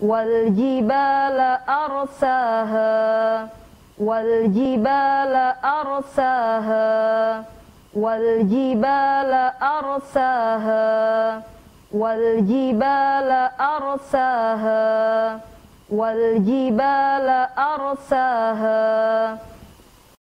والجبال أرساها والجبال أرساها والجبال أرساها والجبال أرساها والجبال أرساها